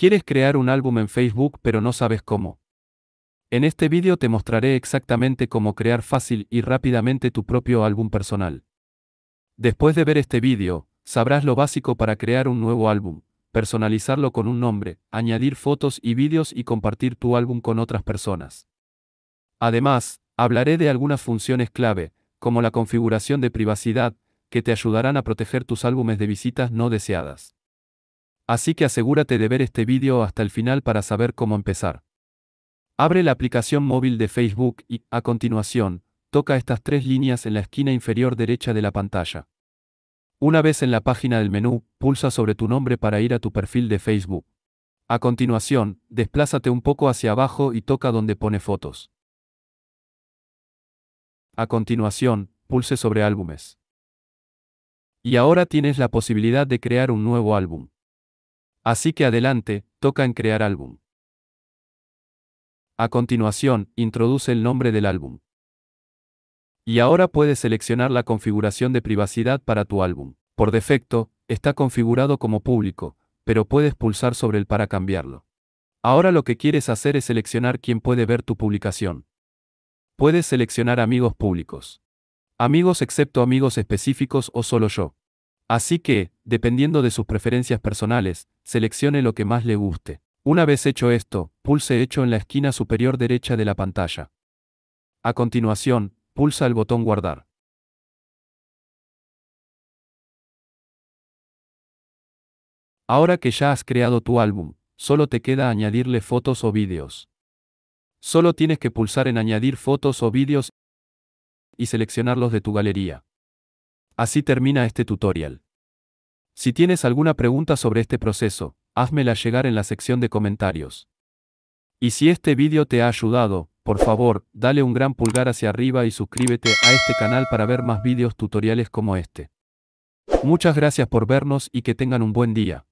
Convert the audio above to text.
¿Quieres crear un álbum en Facebook pero no sabes cómo? En este vídeo te mostraré exactamente cómo crear fácil y rápidamente tu propio álbum personal. Después de ver este vídeo, sabrás lo básico para crear un nuevo álbum, personalizarlo con un nombre, añadir fotos y vídeos y compartir tu álbum con otras personas. Además, hablaré de algunas funciones clave, como la configuración de privacidad, que te ayudarán a proteger tus álbumes de visitas no deseadas. Así que asegúrate de ver este vídeo hasta el final para saber cómo empezar. Abre la aplicación móvil de Facebook y, a continuación, toca estas tres líneas en la esquina inferior derecha de la pantalla. Una vez en la página del menú, pulsa sobre tu nombre para ir a tu perfil de Facebook. A continuación, desplázate un poco hacia abajo y toca donde pone fotos. A continuación, pulse sobre álbumes. Y ahora tienes la posibilidad de crear un nuevo álbum. Así que adelante, toca en crear álbum. A continuación, introduce el nombre del álbum. Y ahora puedes seleccionar la configuración de privacidad para tu álbum. Por defecto, está configurado como público, pero puedes pulsar sobre él para cambiarlo. Ahora lo que quieres hacer es seleccionar quién puede ver tu publicación. Puedes seleccionar amigos públicos. Amigos excepto amigos específicos o solo yo. Así que, dependiendo de sus preferencias personales, seleccione lo que más le guste. Una vez hecho esto, pulse Hecho en la esquina superior derecha de la pantalla. A continuación, pulsa el botón Guardar. Ahora que ya has creado tu álbum, solo te queda añadirle fotos o vídeos. Solo tienes que pulsar en Añadir fotos o vídeos y seleccionarlos de tu galería. Así termina este tutorial. Si tienes alguna pregunta sobre este proceso, házmela llegar en la sección de comentarios. Y si este vídeo te ha ayudado, por favor, dale un gran pulgar hacia arriba y suscríbete a este canal para ver más vídeos tutoriales como este. Muchas gracias por vernos y que tengan un buen día.